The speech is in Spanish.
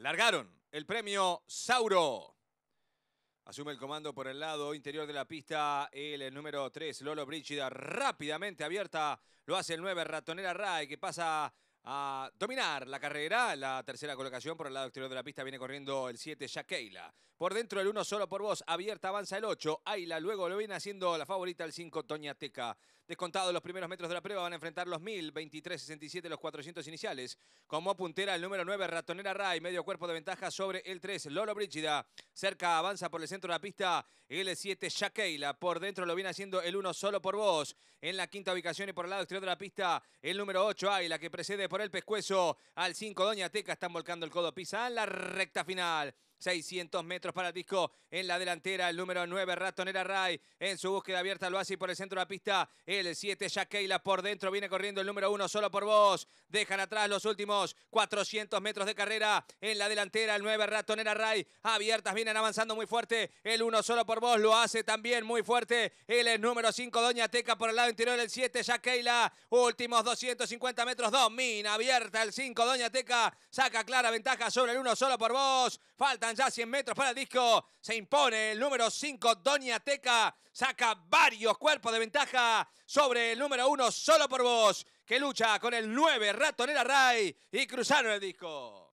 Largaron el premio Sauro. Asume el comando por el lado interior de la pista el número 3, Lolo Brígida. Rápidamente abierta, lo hace el 9, Ratonera Ray, que pasa a dominar la carrera. La tercera colocación por el lado exterior de la pista viene corriendo el 7, Jaqueila. Por dentro el 1 solo por vos, abierta avanza el 8, Ayla. luego lo viene haciendo la favorita el 5, Doña Teca. Descontados los primeros metros de la prueba van a enfrentar los 1000, 23, 67 los 400 iniciales. Como puntera el número 9, Ratonera Ray, medio cuerpo de ventaja sobre el 3, Lolo Brígida. Cerca avanza por el centro de la pista el 7, Shakeila. Por dentro lo viene haciendo el 1 solo por vos. En la quinta ubicación y por el lado exterior de la pista el número 8, Aila, que precede por el pescuezo al 5, Doña Teca. Están volcando el codo, pisan la recta final. 600 metros para el disco en la delantera, el número 9, Ratonera Ray, en su búsqueda abierta lo hace por el centro de la pista, el 7, Jaqueila por dentro, viene corriendo el número 1, solo por vos, dejan atrás los últimos 400 metros de carrera, en la delantera, el 9, Ratonera Ray, abiertas, vienen avanzando muy fuerte, el 1, solo por vos, lo hace también muy fuerte, el número 5, Doña Teca por el lado interior, el 7, Jaqueila, últimos 250 metros, domina abierta el 5, Doña Teca, saca clara ventaja sobre el 1, solo por vos, Falta ya 100 metros para el disco. Se impone el número 5, Doña Teca. Saca varios cuerpos de ventaja sobre el número 1, Solo por Vos, que lucha con el 9, Ratonera Ray. Y cruzaron el disco.